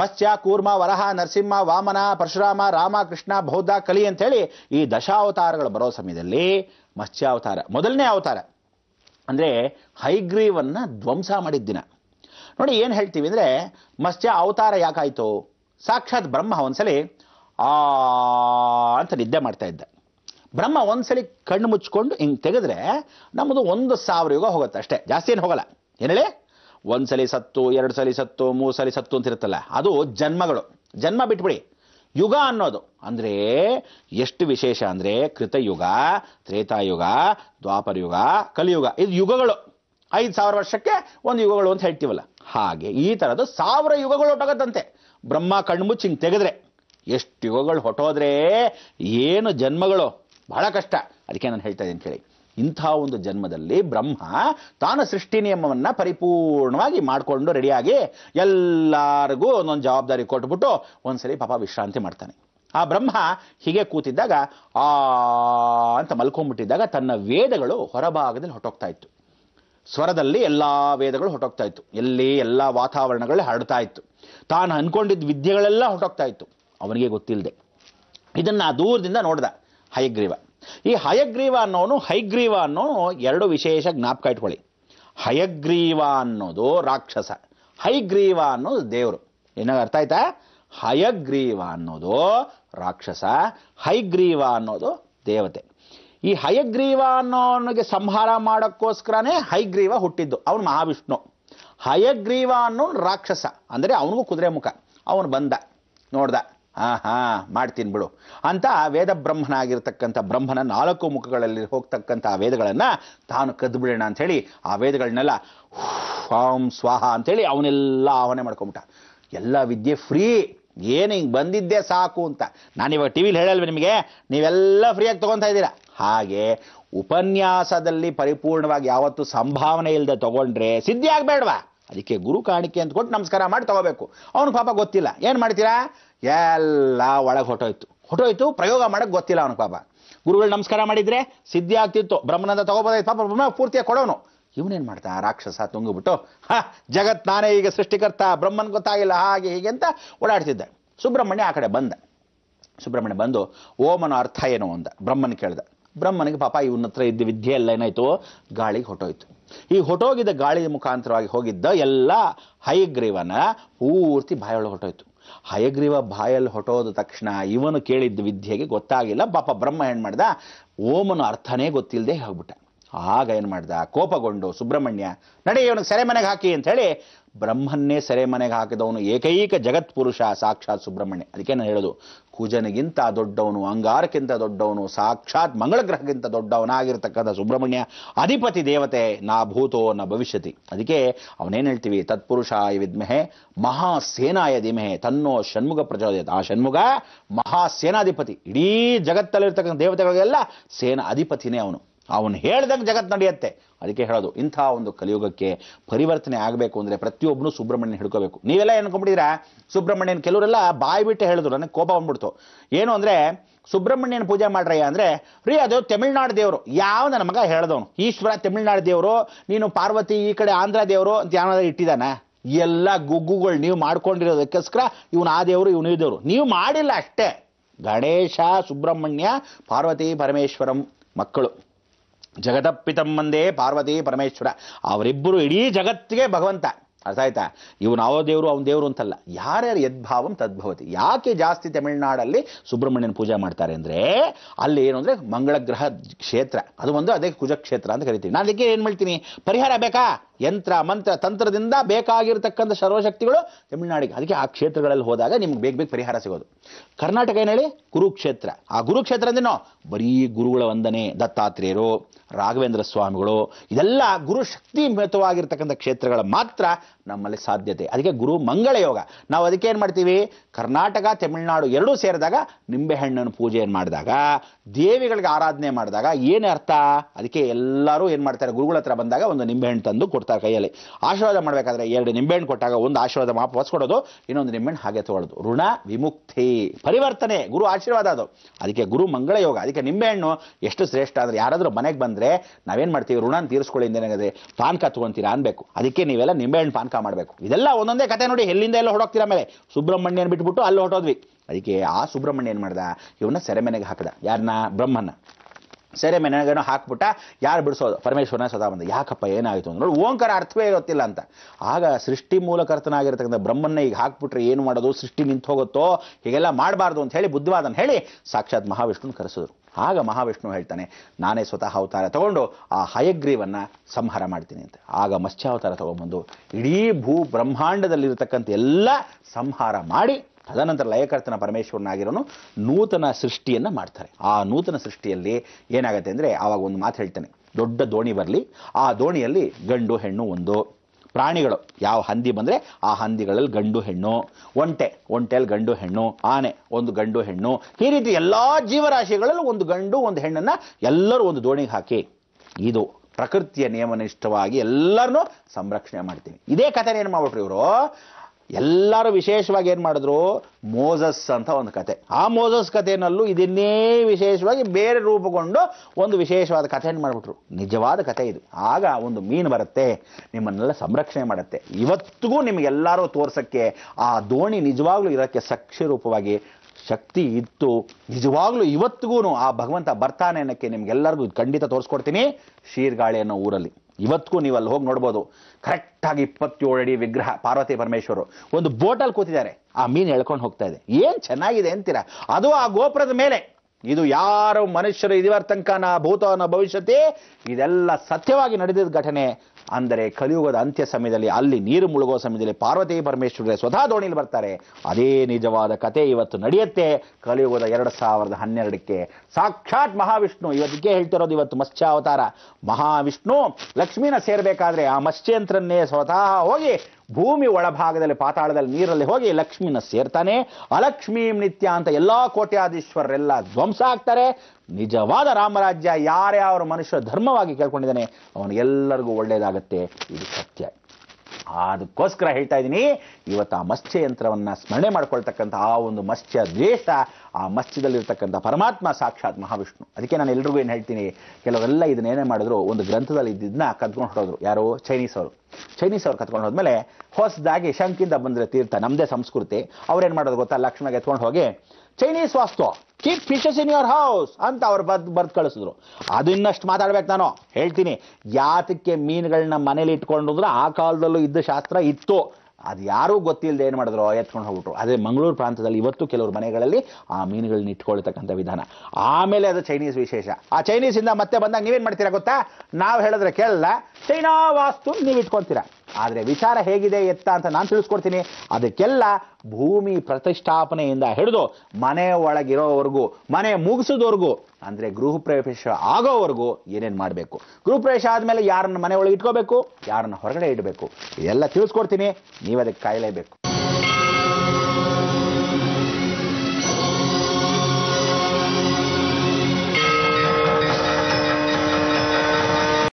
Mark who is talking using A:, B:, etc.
A: ಮತ್ಸ್ಯ ಕೂರ್ಮ ವರಹ ನರಸಿಂಹ ವಾಮನ ಪರಶುರಾಮ ರಾಮ ಕೃಷ್ಣ ಬೌದ್ಧ ಕಲಿ ಅಂಥೇಳಿ ಈ ದಶಾವತಾರಗಳು ಬರೋ ಸಮಯದಲ್ಲಿ ಮತ್ಸ್ಯಾವತಾರ ಮೊದಲನೇ ಅವತಾರ ಅಂದರೆ ಹೈಗ್ರೀವನ್ನು ಧ್ವಂಸ ಮಾಡಿದ ದಿನ ನೋಡಿ ಏನು ಹೇಳ್ತೀವಿ ಅಂದರೆ ಮತ್ಸ್ಯ ಅವತಾರ ಯಾಕಾಯಿತು ಸಾಕ್ಷಾತ್ ಬ್ರಹ್ಮ ಒಂದ್ಸಲಿ ಆ ಅಂತ ನಿದ್ದೆ ಮಾಡ್ತಾ ಇದ್ದ ಬ್ರಹ್ಮ ಒಂದ್ಸಲಿ ಕಣ್ಣು ಮುಚ್ಕೊಂಡು ಹಿಂಗೆ ತೆಗೆದ್ರೆ ನಮ್ಮದು ಒಂದು ಸಾವಿರ ಯುಗ ಹೋಗುತ್ತೆ ಅಷ್ಟೇ ಜಾಸ್ತಿ ಏನು ಹೋಗಲ್ಲ ಏನೇಳಿ ಒಂದು ಸಲ ಸತ್ತು ಎರಡು ಸಲ ಸತ್ತು ಮೂರು ಸಲ ಸತ್ತು ಇರುತ್ತಲ್ಲ ಅದು ಜನ್ಮಗಳು ಜನ್ಮ ಬಿಟ್ಬಿಡಿ ಯುಗ ಅನ್ನೋದು ಅಂದರೆ ಎಷ್ಟು ವಿಶೇಷ ಅಂದರೆ ಕೃತಯುಗ ತ್ರೇತಾಯುಗ ದ್ವಾಪರಯುಗ ಕಲಿಯುಗ ಇದು ಯುಗಗಳು ಐದು ಸಾವಿರ ವರ್ಷಕ್ಕೆ ಒಂದು ಯುಗಗಳು ಅಂತ ಹೇಳ್ತೀವಲ್ಲ ಹಾಗೆ ಈ ಥರದ್ದು ಸಾವಿರ ಯುಗಗಳು ಹೊಟ್ಟೋಗತ್ತಂತೆ ಬ್ರಹ್ಮ ಕಣ್ಮುಚ್ಚಿ ಹಿಂಗೆ ತೆಗೆದ್ರೆ ಎಷ್ಟು ಯುಗಗಳು ಹೊಟ್ಟೋದ್ರೆ ಏನು ಜನ್ಮಗಳು ಬಹಳ ಕಷ್ಟ ಅದಕ್ಕೆ ನಾನು ಹೇಳ್ತಾ ಇದ್ದೀನಿ ಕೇಳಿ ಇಂಥ ಒಂದು ಜನ್ಮದಲ್ಲಿ ಬ್ರಹ್ಮ ತಾನು ಸೃಷ್ಟಿ ನಿಯಮವನ್ನು ಪರಿಪೂರ್ಣವಾಗಿ ಮಾಡಿಕೊಂಡು ರೆಡಿಯಾಗಿ ಎಲ್ಲರಿಗೂ ಒಂದೊಂದು ಜವಾಬ್ದಾರಿ ಕೊಟ್ಬಿಟ್ಟು ಒಂದ್ಸರಿ ಪಾಪ ವಿಶ್ರಾಂತಿ ಮಾಡ್ತಾನೆ ಆ ಬ್ರಹ್ಮ ಹೀಗೆ ಕೂತಿದ್ದಾಗ ಆ ಅಂತ ಮಲ್ಕೊಂಡ್ಬಿಟ್ಟಿದ್ದಾಗ ತನ್ನ ವೇದಗಳು ಹೊರಭಾಗದಲ್ಲಿ ಹೊಟ್ಟೋಗ್ತಾ ಇತ್ತು ಸ್ವರದಲ್ಲಿ ಎಲ್ಲ ವೇದಗಳು ಹೊಟ್ಟೋಗ್ತಾ ಇತ್ತು ಎಲ್ಲಿ ಎಲ್ಲ ವಾತಾವರಣಗಳು ಹರಡ್ತಾ ಇತ್ತು ತಾನು ಅನ್ಕೊಂಡಿದ್ದ ವಿದ್ಯೆಗಳೆಲ್ಲ ಹೊಟ್ಟೋಗ್ತಾ ಇತ್ತು ಅವನಿಗೆ ಗೊತ್ತಿಲ್ಲದೆ ಇದನ್ನು ದೂರದಿಂದ ನೋಡಿದ ಹೈಗ್ರೀವ ಈ ಹಯಗ್ರೀವ ಅನ್ನೋನು ಹೈಗ್ರೀವ ಅನ್ನೋನು ಎರಡು ವಿಶೇಷ ಜ್ಞಾಪಕ ಇಟ್ಕೊಳ್ಳಿ ಹಯಗ್ರೀವ ಅನ್ನೋದು ರಾಕ್ಷಸ ಹೈಗ್ರೀವ ಅನ್ನೋದು ದೇವರು ಏನಾಗ ಅರ್ಥ ಆಯ್ತಾ ಹಯಗ್ರೀವ ಅನ್ನೋದು ರಾಕ್ಷಸ ಹೈಗ್ರೀವ ಅನ್ನೋದು ದೇವತೆ ಈ ಹಯಗ್ರೀವ ಅನ್ನೋನಿಗೆ ಸಂಹಾರ ಮಾಡೋಕ್ಕೋಸ್ಕರನೇ ಹೈಗ್ರೀವ ಹುಟ್ಟಿದ್ದು ಅವನು ಮಹಾವಿಷ್ಣು ಹಯಗ್ರೀವ ಅನ್ನೋ ರಾಕ್ಷಸ ಅಂದರೆ ಅವನಿಗೂ ಕುದುರೆ ಮುಖ ಅವನು ಬಂದ ನೋಡ್ದ ಹಾಂ ಹಾಂ ಮಾಡ್ತೀನಿ ಬಿಡು ಅಂತ ವೇದ ಬ್ರಹ್ಮನಾಗಿರ್ತಕ್ಕಂಥ ಬ್ರಹ್ಮನ ನಾಲ್ಕು ಮುಖಗಳಲ್ಲಿ ಹೋಗ್ತಕ್ಕಂಥ ಆ ವೇದಗಳನ್ನು ತಾನು ಕದ್ದುಬಿಡೋಣ ಅಂಥೇಳಿ ಆ ವೇದಗಳನ್ನೆಲ್ಲ ಹಾಂ ಸ್ವಾಹ ಅಂಥೇಳಿ ಅವನ್ನೆಲ್ಲ ಆಹ್ವಾನ ಮಾಡ್ಕೊಂಬಿಟ್ಟ ಎಲ್ಲ ವಿದ್ಯೆ ಫ್ರೀ ಏನು ಹಿಂಗೆ ಬಂದಿದ್ದೆ ಸಾಕು ಅಂತ ನಾನಿವಾಗ ಟಿ ವಿಲಿ ಹೇಳಲ್ವ ನಿಮಗೆ ನೀವೆಲ್ಲ ಫ್ರೀಯಾಗಿ ತೊಗೊತಾ ಇದ್ದೀರಾ ಹಾಗೆ ಉಪನ್ಯಾಸದಲ್ಲಿ ಪರಿಪೂರ್ಣವಾಗಿ ಯಾವತ್ತೂ ಸಂಭಾವನೆ ಇಲ್ಲದೆ ತೊಗೊಂಡ್ರೆ ಸಿದ್ಧಿ ಆಗಬೇಡವಾ ಅದಕ್ಕೆ ಗುರು ಕಾಣಿಕೆ ಅಂತ ಕೊಟ್ಟು ನಮಸ್ಕಾರ ಮಾಡಿ ತಗೋಬೇಕು ಅವನು ಪಾಪ ಗೊತ್ತಿಲ್ಲ ಏನು ಮಾಡ್ತೀರಾ ಎಲ್ಲ ಒಳಗೆ ಹೊಟ್ಟೋಯ್ತು ಹೊಟ್ಟೋಯ್ತು ಪ್ರಯೋಗ ಮಾಡಕ್ಕೆ ಗೊತ್ತಿಲ್ಲ ಅವನು ಪಾಪ ಗುರುಗಳು ನಮಸ್ಕಾರ ಮಾಡಿದರೆ ಸಿದ್ಧಿ ಆಗ್ತಿತ್ತು ಬ್ರಹ್ಮನಂದ ತಗೋಬೋದಾಯ್ತು ಪಾಪ ಬ್ರಹ್ಮ ಪೂರ್ತಿಯಾಗಿ ಕೊಡೋನು ಇವನೇನು ಮಾಡ್ತಾ ರಾಕ್ಷಸ ತುಂಗಿಬಿಟ್ಟು ಹಾ ಜಗತ್ ನಾನೇ ಈಗ ಸೃಷ್ಟಿಕರ್ತ ಬ್ರಹ್ಮನ್ ಗೊತ್ತಾಗಿಲ್ಲ ಹಾಗೆ ಹೀಗೆ ಅಂತ ಓಡಾಡ್ತಿದ್ದೆ ಸುಬ್ರಹ್ಮಣ್ಯ ಆ ಕಡೆ ಬಂದ ಸುಬ್ರಹ್ಮಣ್ಯ ಬಂದು ಓಮನ ಅರ್ಥ ಏನು ಅಂದ ಬ್ರಹ್ಮನ್ ಕೇಳ್ದ ಬ್ರಹ್ಮನಿಗೆ ಪಾಪ ಇವನ ಹತ್ರ ಇದ್ದ ವಿದ್ಯೆ ಎಲ್ಲ ಏನಾಯ್ತು ಗಾಳಿಗೆ ಹೊಟ್ಟೋಯ್ತು ಈ ಹೊಟ್ಟೋಗಿದ್ದ ಗಾಳಿಯ ಮುಖಾಂತರವಾಗಿ ಹೋಗಿದ್ದ ಎಲ್ಲ ಹೈಗ್ರೀವನ ಪೂರ್ತಿ ಒಳಗೆ ಹೊಟ್ಟೋಯ್ತು ಹಯಗ್ರೀವ ಬಾಯಲ್ಲಿ ಹೊಟ್ಟೋದ ತಕ್ಷಣ ಇವನು ಕೇಳಿದ್ದ ವಿದ್ಯೆಗೆ ಗೊತ್ತಾಗಿಲ್ಲ ಪಾಪ ಬ್ರಹ್ಮ ಏನು ಮಾಡ್ದ ಓಮನ ಅರ್ಥನೇ ಗೊತ್ತಿಲ್ಲದೆ ಹೋಗ್ಬಿಟ್ಟ ಆಗ ಏನು ಮಾಡ್ದ ಕೋಪಗೊಂಡು ಸುಬ್ರಹ್ಮಣ್ಯ ನಡೆ ಇವನು ಸೆರೆ ಮನೆಗೆ ಹಾಕಿ ಅಂತ ಹೇಳಿ ಬ್ರಹ್ಮನ್ನೇ ಸೆರೆಮನೆಗೆ ಹಾಕಿದವನು ಏಕೈಕ ಜಗತ್ಪುರುಷ ಸಾಕ್ಷಾತ್ ಸುಬ್ರಹ್ಮಣ್ಯ ಅದಕ್ಕೆ ನಾನು ಹೇಳೋದು ಕುಜನಿಗಿಂತ ದೊಡ್ಡವನು ಅಂಗಾರಕ್ಕಿಂತ ದೊಡ್ಡವನು ಸಾಕ್ಷಾತ್ ಮಂಗಳಗ್ರಹಕ್ಕಿಂತ ದೊಡ್ಡವನಾಗಿರ್ತಕ್ಕಂಥ ಸುಬ್ರಹ್ಮಣ್ಯ ಅಧಿಪತಿ ದೇವತೆ ನಾ ಭೂತೋ ನ ಭವಿಷ್ಯತಿ ಅದಕ್ಕೆ ಅವನೇನು ಹೇಳ್ತೀವಿ ತತ್ಪುರುಷಾಯ ವಿದ್ಮಹೆ ಮಹಾಸೇನಾಯ ಧಿಮಹೆ ತನ್ನೋ ಷಣ್ಮುಗ ಪ್ರಚೋದಯತ ಆ ಷಣ್ಮುಗ ಮಹಾಸೇನಾಧಿಪತಿ ಇಡೀ ಜಗತ್ತಲ್ಲಿರ್ತಕ್ಕಂಥ ದೇವತೆಗಳಿಗೆಲ್ಲ ಸೇನಾ ಅಧಿಪತಿನೇ ಅವನು ಅವನು ಹೇಳ್ದಂಗೆ ಜಗತ್ತು ನಡೆಯುತ್ತೆ ಅದಕ್ಕೆ ಹೇಳೋದು ಇಂಥ ಒಂದು ಕಲಿಯುಗಕ್ಕೆ ಪರಿವರ್ತನೆ ಆಗಬೇಕು ಅಂದರೆ ಪ್ರತಿಯೊಬ್ಬನು ಸುಬ್ರಹ್ಮಣ್ಯನ ಹಿಡ್ಕೋಬೇಕು ನೀವೆಲ್ಲ ಏನ್ಕೊಂಡ್ಬಿಟ್ಟಿದ್ದೀರಾ ಸುಬ್ರಹ್ಮಣ್ಯನ ಕೆಲವರೆಲ್ಲ ಬಾಯಿ ಬಿಟ್ಟು ಹೇಳಿದ್ರು ನನಗೆ ಕೋಪ ಬಂದ್ಬಿಡ್ತು ಏನು ಅಂದರೆ ಸುಬ್ರಹ್ಮಣ್ಯನ ಪೂಜೆ ಮಾಡ್ರಯ್ಯ ಅಂದರೆ ರೀ ಅದು ತಮಿಳ್ನಾಡು ದೇವರು ಯಾವ ನನ್ನ ಮಗ ಹೇಳ್ದವನು ಈಶ್ವರ ತಮಿಳ್ನಾಡು ದೇವರು ನೀನು ಪಾರ್ವತಿ ಈ ಕಡೆ ಆಂಧ್ರ ದೇವರು ಅಂತ ಯಾವ್ದಾದ್ರು ಇಟ್ಟಿದ್ದಾನೆ ಎಲ್ಲ ಗುಗ್ಗುಗಳು ನೀವು ಮಾಡ್ಕೊಂಡಿರೋದಕ್ಕೋಸ್ಕರ ಇವನು ಆ ದೇವರು ಇವನು ಈ ದೇವರು ನೀವು ಮಾಡಿಲ್ಲ ಅಷ್ಟೇ ಗಣೇಶ ಸುಬ್ರಹ್ಮಣ್ಯ ಪಾರ್ವತಿ ಪರಮೇಶ್ವರಂ ಮಕ್ಕಳು ಜಗದಪ್ಪಿತಂ ಮಂದೇ ಪಾರ್ವತಿ ಪರಮೇಶ್ವರ ಅವರಿಬ್ಬರು ಇಡೀ ಜಗತ್ತಿಗೆ ಭಗವಂತ ಅರ್ಥ ಆಯ್ತಾ ಇವು ನಾವೋ ದೇವರು ಅವನ ದೇವರು ಅಂತಲ್ಲ ಯಾರ್ಯಾರು ಯದ್ಭಾವಂ ತದ್ಭವತಿ ಯಾಕೆ ಜಾಸ್ತಿ ತಮಿಳುನಾಡಲ್ಲಿ ಸುಬ್ರಹ್ಮಣ್ಯನ ಪೂಜೆ ಮಾಡ್ತಾರೆ ಅಂದರೆ ಅಲ್ಲಿ ಏನು ಅಂದರೆ ಮಂಗಳ ಗ್ರಹ ಕ್ಷೇತ್ರ ಅದು ಒಂದು ಅದೇ ಕುಜಕ್ಷೇತ್ರ ಅಂತ ಕರಿತೀವಿ ನಾನು ಅದಕ್ಕೆ ಏನು ಮಾಡ್ತೀನಿ ಪರಿಹಾರ ಬೇಕಾ ಯಂತ್ರ ಮಂತ್ರ ತಂತ್ರದಿಂದ ಬೇಕಾಗಿರ್ತಕ್ಕಂಥ ಸರ್ವಶಕ್ತಿಗಳು ತಮಿಳ್ನಾಡಿಗೆ ಅದಕ್ಕೆ ಆ ಕ್ಷೇತ್ರಗಳಲ್ಲಿ ಹೋದಾಗ ನಿಮ್ಗೆ ಬೇಗ ಬೇಗ ಪರಿಹಾರ ಸಿಗೋದು ಕರ್ನಾಟಕ ಏನು ಹೇಳಿ ಕುರುಕ್ಷೇತ್ರ ಆ ಗುರುಕ್ಷೇತ್ರ ಅಂದ್ರೆ ಬರೀ ಗುರುಗಳ ವಂದನೆ ದತ್ತಾತ್ರೇಯರು ರಾಘವೇಂದ್ರ ಸ್ವಾಮಿಗಳು ಇದೆಲ್ಲ ಗುರು ಶಕ್ತಿ ಶಕ್ತಿಯುತವಾಗಿರ್ತಕ್ಕಂಥ ಕ್ಷೇತ್ರಗಳ ಮಾತ್ರ ನಮ್ಮಲ್ಲಿ ಸಾಧ್ಯತೆ ಅದಕ್ಕೆ ಗುರು ಮಂಗಳ ಯೋಗ ನಾವು ಅದಕ್ಕೆ ಏನು ಮಾಡ್ತೀವಿ ಕರ್ನಾಟಕ ತಮಿಳುನಾಡು ಎರಡೂ ಸೇರಿದಾಗ ನಿಂಬೆಹಣ್ಣನ್ನು ಪೂಜೆಯನ್ನು ಮಾಡಿದಾಗ ದೇವಿಗಳಿಗೆ ಆರಾಧನೆ ಮಾಡಿದಾಗ ಏನು ಅರ್ಥ ಅದಕ್ಕೆ ಎಲ್ಲರೂ ಏನು ಮಾಡ್ತಾರೆ ಗುರುಗಳ ಹತ್ರ ಬಂದಾಗ ಒಂದು ನಿಂಬೆಹಣ್ಣು ತಂದು ಕೊಡ್ತಾರೆ ಕೈಯಲ್ಲಿ ಆಶೀರ್ವಾದ ಮಾಡಬೇಕಾದ್ರೆ ಎರಡು ನಿಂಬೆಹಣ್ಣು ಕೊಟ್ಟಾಗ ಒಂದು ಆಶೀರ್ವಾದ ಮಾಪ ಹೊಸ್ಕೊಡೋದು ಇನ್ನೊಂದು ನಿಂಬೆಹಣ್ಣು ಹಾಗೆ ತಗೊಳ್ಳೋದು ಋಣ ವಿಮುಕ್ತಿ ಪರಿವರ್ತನೆ ಗುರು ಆಶೀರ್ವಾದ ಅದು ಅದಕ್ಕೆ ಗುರು ಮಂಗಳ ಯೋಗ ಅದಕ್ಕೆ ನಿಂಬೆಹಣ್ಣು ಎಷ್ಟು ಶ್ರೇಷ್ಠ ಅಂದರೆ ಯಾರಾದರೂ ಮನೆಗೆ ಬಂದರೆ ನಾವೇನ್ ನಾವೇನು ಮಾಡ್ತೀವಿ ಋಣನ ತೀರಿಸ್ಕೊಳ್ಳಿ ಏನಾಗಿದೆ ಪಾನ್ಕ ತೊಗೊಂತೀರಾ ಅನ್ಬೇಕು ಅದಕ್ಕೆ ನೀವೆಲ್ಲ ನಿಂಬೆಹಣ್ಣು ಪಾನ್ಕ ಮಾಡಬೇಕು ಇದೆಲ್ಲ ಒಂದೊಂದೇ ಕತೆ ನೋಡಿ ಎಲ್ಲಿಂದ ಎಲ್ಲ ಹೊಡೋಗ್ತೀರಾ ಮೇಲೆ ಸುಬ್ರಹ್ಮಣ್ಯನ ಬಿಟ್ಬಿಟ್ಟು ಅಲ್ಲಿ ಹೊಟ್ಟೋದ್ವಿ ಅದಕ್ಕೆ ಆ ಸುಬ್ರಹ್ಮಣ್ಯ ಏನು ಮಾಡ್ದ ಇವನ್ನ ಸೆರೆಮನೆಗೆ ಹಾಕಿದ ಯಾರನ್ನ ಬ್ರಹ್ಮನ ಸರಿ ಮೆನೆಗೇನು ಹಾಕ್ಬಿಟ್ಟ ಯಾರು ಬಿಡಿಸೋದು ಪರಮೇಶ್ವರನ ಸದಾ ಬಂದ ಯಾಕಪ್ಪ ಏನಾಯಿತು ಅಂದ್ರೆ ಓಂಕಾರ ಅರ್ಥವೇ ಗೊತ್ತಿಲ್ಲ ಅಂತ ಆಗ ಸೃಷ್ಟಿ ಮೂಲಕರ್ತನಾಗಿರ್ತಕ್ಕಂಥ ಬ್ರಹ್ಮನ್ನ ಈಗ ಹಾಕ್ಬಿಟ್ರೆ ಏನು ಮಾಡೋದು ಸೃಷ್ಟಿ ನಿಂತು ಹೋಗುತ್ತೋ ಹೀಗೆಲ್ಲ ಮಾಡಬಾರ್ದು ಅಂತ ಹೇಳಿ ಬುದ್ಧಿವಾದನ ಹೇಳಿ ಸಾಕ್ಷಾತ್ ಮಹಾವಿಷ್ಣುನ ಕರೆಸಿದ್ರು ಆಗ ಮಹಾವಿಷ್ಣು ಹೇಳ್ತಾನೆ ನಾನೇ ಸ್ವತಃ ಅವತಾರ ತಗೊಂಡು ಆ ಹಯಗ್ರೀವನ್ನು ಸಂಹಾರ ಮಾಡ್ತೀನಿ ಅಂತ ಆಗ ಮತ್ಸ್ಯಾವತಾರ ತಗೊಂಡ್ಬಂದು ಇಡೀ ಭೂ ಬ್ರಹ್ಮಾಂಡದಲ್ಲಿರತಕ್ಕಂಥ ಎಲ್ಲ ಸಂಹಾರ ಮಾಡಿ ತದನಂತರ ಲಯಕರ್ತನ ಪರಮೇಶ್ವರನಾಗಿರೋನು ನೂತನ ಸೃಷ್ಟಿಯನ್ನು ಮಾಡ್ತಾರೆ ಆ ನೂತನ ಸೃಷ್ಟಿಯಲ್ಲಿ ಏನಾಗುತ್ತೆ ಅಂದರೆ ಆವಾಗ ಒಂದು ಮಾತು ಹೇಳ್ತಾನೆ ದೊಡ್ಡ ದೋಣಿ ಬರಲಿ ಆ ದೋಣಿಯಲ್ಲಿ ಗಂಡು ಹೆಣ್ಣು ಒಂದು ಪ್ರಾಣಿಗಳು ಯಾವ ಹಂದಿ ಬಂದರೆ ಆ ಹಂದಿಗಳಲ್ಲಿ ಗಂಡು ಹೆಣ್ಣು ಒಂಟೆ ಒಂಟೆಯಲ್ಲಿ ಗಂಡು ಹೆಣ್ಣು ಆನೆ ಒಂದು ಗಂಡು ಹೆಣ್ಣು ಈ ರೀತಿ ಎಲ್ಲ ಜೀವರಾಶಿಗಳಲ್ಲೂ ಒಂದು ಗಂಡು ಒಂದು ಹೆಣ್ಣನ್ನು ಎಲ್ಲರೂ ಒಂದು ದೋಣಿಗೆ ಹಾಕಿ ಇದು ಪ್ರಕೃತಿಯ ನಿಯಮನಿಷ್ಠವಾಗಿ ಎಲ್ಲರನ್ನೂ ಸಂರಕ್ಷಣೆ ಮಾಡ್ತೀನಿ ಇದೇ ಕಥೆನೇನು ಮಾಡ್ಬಿಟ್ರು ಇವರು ಎಲ್ಲರೂ ವಿಶೇಷವಾಗಿ ಏನು ಮಾಡಿದ್ರು ಮೋಸಸ್ ಅಂತ ಒಂದು ಕತೆ ಆ ಮೋಸಸ್ ಕಥೆನಲ್ಲೂ ಇದನ್ನೇ ವಿಶೇಷವಾಗಿ ಬೇರೆ ರೂಪುಗೊಂಡು ಒಂದು ವಿಶೇಷವಾದ ಕಥೆಯನ್ನು ಮಾಡಿಬಿಟ್ರು ನಿಜವಾದ ಕಥೆ ಇದು ಆಗ ಒಂದು ಮೀನು ಬರುತ್ತೆ ನಿಮ್ಮನ್ನೆಲ್ಲ ಸಂರಕ್ಷಣೆ ಮಾಡುತ್ತೆ ಇವತ್ತಿಗೂ ನಿಮಗೆಲ್ಲರೂ ತೋರ್ಸೋಕ್ಕೆ ಆ ದೋಣಿ ನಿಜವಾಗ್ಲೂ ಇರೋಕ್ಕೆ ಸಾಕ್ಷಿ ರೂಪವಾಗಿ ಶಕ್ತಿ ಇತ್ತು ನಿಜವಾಗ್ಲೂ ಇವತ್ತಿಗೂ ಆ ಭಗವಂತ ಬರ್ತಾನೆ ಅನ್ನೋಕ್ಕೆ ನಿಮಗೆಲ್ಲರಿಗೂ ಖಂಡಿತ ತೋರಿಸ್ಕೊಡ್ತೀನಿ ಶೀರ್ಗಾಳಿ ಅನ್ನೋ ಊರಲ್ಲಿ ಇವತ್ತಿಗೂ ನೀವು ಅಲ್ಲಿ ಹೋಗಿ ನೋಡ್ಬೋದು ಕರೆಕ್ಟಾಗಿ ಇಪ್ಪತ್ತೇಳು ಅಡಿ ವಿಗ್ರಹ ಪಾರ್ವತಿ ಪರಮೇಶ್ವರು ಒಂದು ಬೋಟಲ್ಲಿ ಕೂತಿದ್ದಾರೆ ಆ ಮೀನು ಎಳ್ಕೊಂಡು ಹೋಗ್ತಾ ಇದೆ ಏನು ಚೆನ್ನಾಗಿದೆ ಅಂತೀರ ಅದು ಆ ಗೋಪುರದ ಮೇಲೆ ಇದು ಯಾರು ಮನುಷ್ಯರು ಇದುವರ ತನಕ ನಾ ಭೂತವನ ಭವಿಷ್ಯತೆ ಇದೆಲ್ಲ ಸತ್ಯವಾಗಿ ನಡೆದಿದ್ದ ಘಟನೆ ಅಂದರೆ ಕಲಿಯುಗದ ಅಂತ್ಯ ಸಮಯದಲ್ಲಿ ಅಲ್ಲಿ ನೀರು ಮುಳುಗೋ ಸಮಯದಲ್ಲಿ ಪಾರ್ವತಿ ಪರಮೇಶ್ವರರೇ ಸ್ವತಃ ದೋಣಿಲಿ ಬರ್ತಾರೆ ಅದೇ ನಿಜವಾದ ಕತೆ ಇವತ್ತು ನಡೆಯುತ್ತೆ ಕಲಿಯುಗದ ಎರಡು ಸಾವಿರದ ಹನ್ನೆರಡಕ್ಕೆ ಸಾಕ್ಷಾತ್ ಮಹಾವಿಷ್ಣು ಇವತ್ತಿಗೆ ಹೇಳ್ತಿರೋದು ಇವತ್ತು ಮತ್ಸ್ಯಾವತಾರ ಮಹಾವಿಷ್ಣು ಲಕ್ಷ್ಮೀನ ಸೇರ್ಬೇಕಾದ್ರೆ ಆ ಮತ್ಸ್ಯಂತ್ರನ್ನೇ ಸ್ವತಃ ಹೋಗಿ ಭೂಮಿ ಒಳಭಾಗದಲ್ಲಿ ಪಾತಾಳದಲ್ಲಿ ನೀರಲ್ಲಿ ಹೋಗಿ ಲಕ್ಷ್ಮಿನ ಸೇರ್ತಾನೆ ಅಲಕ್ಷ್ಮೀ ನಿತ್ಯ ಅಂತ ಎಲ್ಲ ಕೋಟ್ಯಾಧೀಶ್ವರರೆಲ್ಲ ಧ್ವಂಸ ಆಗ್ತಾರೆ ನಿಜವಾದ ರಾಮರಾಜ್ಯ ಯಾರ್ಯಾವ ಮನುಷ್ಯ ಧರ್ಮವಾಗಿ ಕೇಳ್ಕೊಂಡಿದ್ದಾನೆ ಅವನು ಎಲ್ಲರಿಗೂ ಒಳ್ಳೆಯದಾಗತ್ತೆ ಇದು ಸತ್ಯ ಅದಕ್ಕೋಸ್ಕರ ಹೇಳ್ತಾ ಇದ್ದೀನಿ ಇವತ್ತು ಆ ಮತ್ಸ್ಯ ಯಂತ್ರವನ್ನು ಸ್ಮರಣೆ ಮಾಡ್ಕೊಳ್ತಕ್ಕಂಥ ಆ ಒಂದು ಮತ್ಸ್ಯ ದ್ವೇಷ ಆ ಮತ್ಸ್ಯದಲ್ಲಿರ್ತಕ್ಕಂಥ ಪರಮಾತ್ಮ ಸಾಕ್ಷಾತ್ ಮಹಾವಿಷ್ಣು ಅದಕ್ಕೆ ನಾನು ಎಲ್ರಿಗೂ ಏನು ಹೇಳ್ತೀನಿ ಕೆಲವರೆಲ್ಲ ಇದನ್ನೇನೇ ಮಾಡಿದ್ರು ಒಂದು ಗ್ರಂಥದಲ್ಲಿ ಇದನ್ನ ಕದ್ಕೊಂಡು ಹೊಡೋದ್ರು ಯಾರು ಚೈನೀಸ್ ಅವರು ಚೈನೀಸ್ ಅವ್ರು ಕತ್ಕೊಂಡು ಹೋದ್ಮೇಲೆ ಹೊಸದಾಗಿ ಶಂಕಿಂದ ಬಂದರೆ ತೀರ್ಥ ನಮ್ಮದೇ ಸಂಸ್ಕೃತಿ ಅವ್ರೇನು ಮಾಡೋದು ಗೊತ್ತಾ ಲಕ್ಷ್ಮಣ ಎತ್ಕೊಂಡು ಹೋಗಿ Chinese vastu keep fishes in your house ಅಂತ ಅವ್ರು ಬದ್ ಬರ್ದು ಕಳಿಸಿದ್ರು ಅದು ಇನ್ನಷ್ಟು ಮಾತಾಡ್ಬೇಕು ನಾನು ಹೇಳ್ತೀನಿ ಯಾತಕ್ಕೆ ಮೀನುಗಳನ್ನ ಮನೇಲಿ ಇಟ್ಕೊಂಡಿದ್ರು ಆ ಕಾಲದಲ್ಲೂ ಇದ್ದ ಶಾಸ್ತ್ರ ಇತ್ತು ಅದು ಯಾರೂ ಗೊತ್ತಿಲ್ಲದೆ ಏನು ಮಾಡಿದ್ರು ಎತ್ಕೊಂಡು ಹೋಗ್ಬಿಟ್ರು ಅದೇ ಮಂಗಳೂರು ಪ್ರಾಂತದಲ್ಲಿ ಇವತ್ತು ಕೆಲವರು ಮನೆಗಳಲ್ಲಿ ಆ ಮೀನುಗಳನ್ನ ಇಟ್ಕೊಳ್ತಕ್ಕಂಥ ವಿಧಾನ ಆಮೇಲೆ ಅದು ಚೈನೀಸ್ ವಿಶೇಷ ಆ ಚೈನೀಸಿಂದ ಮತ್ತೆ ಬಂದಾಗ ನೀವೇನು ಮಾಡ್ತೀರಾ ಗೊತ್ತಾ ನಾವು ಹೇಳಿದ್ರೆ ಕೇಳಲ್ಲ ಚೈನಾ ವಾಸ್ತು ನೀವು ಇಟ್ಕೊತೀರಾ ಆದರೆ ವಿಚಾರ ಹೇಗಿದೆ ಎತ್ತ ಅಂತ ನಾನು ತಿಳಿಸ್ಕೊಡ್ತೀನಿ ಅದಕ್ಕೆಲ್ಲ ಭೂಮಿ ಪ್ರತಿಷ್ಠಾಪನೆಯಿಂದ ಹಿಡಿದು ಮನೆ ಒಳಗಿರೋವರೆಗೂ ಮನೆ ಮುಗಿಸೋದವರೆಗೂ ಅಂದರೆ ಗೃಹ ಪ್ರವೇಶ ಆಗೋವರೆಗೂ ಏನೇನು ಮಾಡಬೇಕು ಗೃಹ ಪ್ರವೇಶ ಆದಮೇಲೆ ಯಾರನ್ನು ಮನೆ ಒಳಗೆ ಇಟ್ಕೋಬೇಕು ಯಾರನ್ನ ಹೊರಗಡೆ ಇಡಬೇಕು ಇದೆಲ್ಲ ತಿಳಿಸ್ಕೊಡ್ತೀನಿ ನೀವು ಅದಕ್ಕೆ ಕಾಯಲೇಬೇಕು